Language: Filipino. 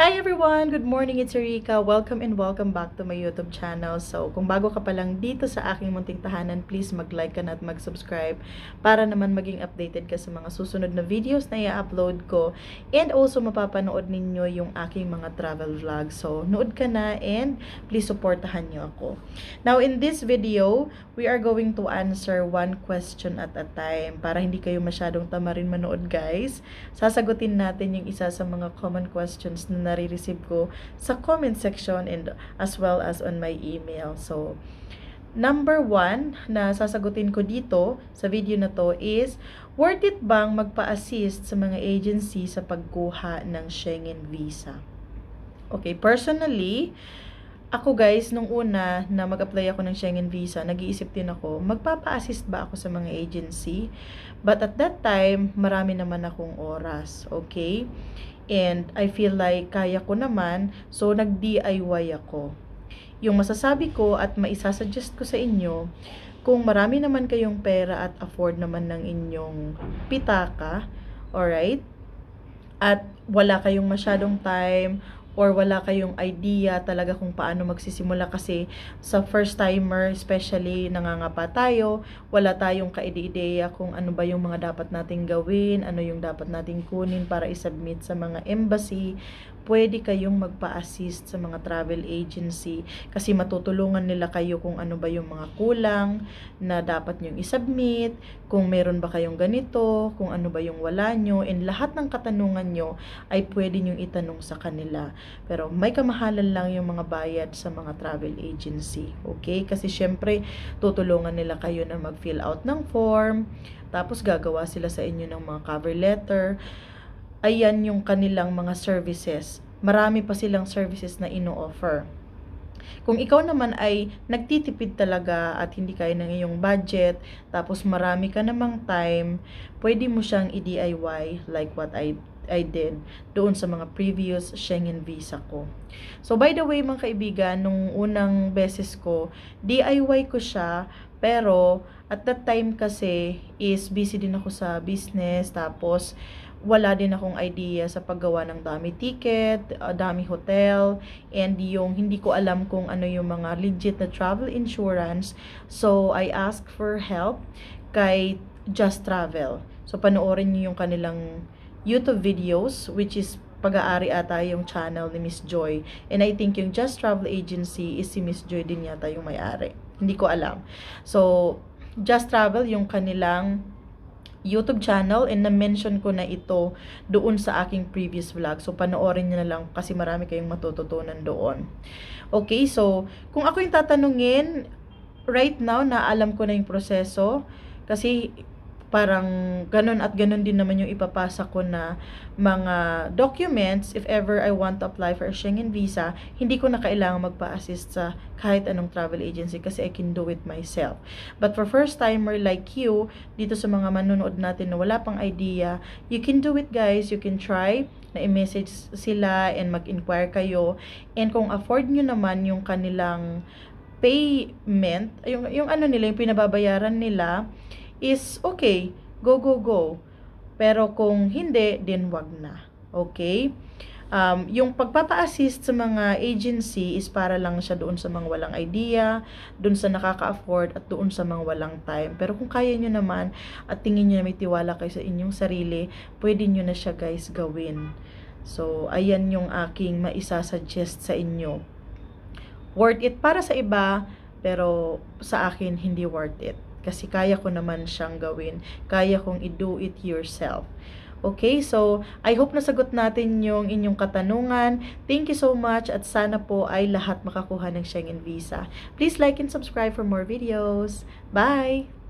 Hi everyone! Good morning, it's Erika. Welcome and welcome back to my YouTube channel. So, kung bago ka pa lang dito sa aking munting tahanan, please mag-like ka na at mag-subscribe para naman maging updated ka sa mga susunod na videos na i-upload ko. And also, mapapanood ninyo yung aking mga travel vlogs. So, nood ka na and please supportahan nyo ako. Now, in this video, we are going to answer one question at a time para hindi kayo masyadong tamarin manood, guys. Sasagutin natin yung isa sa mga common questions na nare-receive ko sa comment section and as well as on my email. So, Number one na sasagutin ko dito sa video na to is, worth it bang magpa-assist sa mga agency sa pagkuha ng Schengen visa? Okay, personally, ako guys, nung una na mag-apply ako ng Schengen visa, nag-iisip din ako, magpapa-assist ba ako sa mga agency? But at that time, marami naman akong oras, okay? And I feel like kaya ko naman, so nag-DIY ako. Yung masasabi ko at maisasuggest ko sa inyo, kung marami naman kayong pera at afford naman ng inyong pitaka, alright? At wala kayong masyadong time or wala kayong idea talaga kung paano magsisimula kasi sa first timer especially nangangapa tayo, wala tayong kaide-ideya kung ano ba yung mga dapat nating gawin, ano yung dapat nating kunin para isubmit sa mga embassy pwede kayong magpa-assist sa mga travel agency kasi matutulungan nila kayo kung ano ba yung mga kulang na dapat nyong isubmit, kung meron ba kayong ganito, kung ano ba yung wala nyo, and lahat ng katanungan nyo ay pwede nyong itanong sa kanila. Pero may kamahalan lang yung mga bayad sa mga travel agency, okay? Kasi syempre, tutulungan nila kayo na mag-fill out ng form, tapos gagawa sila sa inyo ng mga cover letter, ayan yung kanilang mga services. Marami pa silang services na ino-offer. Kung ikaw naman ay nagtitipid talaga at hindi kaya ng iyong budget, tapos marami ka namang time, pwede mo siyang i-DIY like what I I did doon sa mga previous Schengen visa ko. So by the way mga kaibigan, nung unang beses ko, DIY ko siya pero at that time kasi is busy din ako sa business tapos wala din akong idea sa paggawa ng dami ticket, uh, dami hotel, and yung hindi ko alam kung ano yung mga legit na travel insurance. So, I asked for help kay Just Travel. So, panoorin niyo yung kanilang YouTube videos, which is pag-aari ata yung channel ni Miss Joy. And I think yung Just Travel Agency is si Miss Joy din yata yung may-ari. Hindi ko alam. So, Just Travel, yung kanilang YouTube channel and na-mention ko na ito doon sa aking previous vlog. So, panoorin nyo na lang kasi marami kayong matututunan doon. Okay, so, kung ako yung tatanungin, right now, na alam ko na yung proseso kasi parang ganun at ganun din naman yung ipapasa ko na mga documents if ever I want to apply for a Schengen visa, hindi ko na kailangan magpa-assist sa kahit anong travel agency kasi I can do it myself. But for first timer like you, dito sa mga manonood natin na wala pang idea, you can do it guys, you can try na i-message sila and mag-inquire kayo. And kung afford nyo naman yung kanilang payment, yung, yung ano nila, yung pinababayaran nila, is okay, go, go, go. Pero kung hindi, then wag na. Okay? Um, yung pagpapa-assist sa mga agency is para lang siya doon sa mga walang idea, doon sa nakaka-afford at doon sa mga walang time. Pero kung kaya nyo naman at tingin nyo na may tiwala kayo sa inyong sarili, pwede nyo na siya guys gawin. So, ayan yung aking maisasuggest sa inyo. Worth it para sa iba, pero sa akin hindi worth it. Kasi kaya ko naman siyang gawin. Kaya kong i-do it yourself. Okay, so I hope nasagot natin yung inyong katanungan. Thank you so much at sana po ay lahat makakuha ng Schengen Visa. Please like and subscribe for more videos. Bye!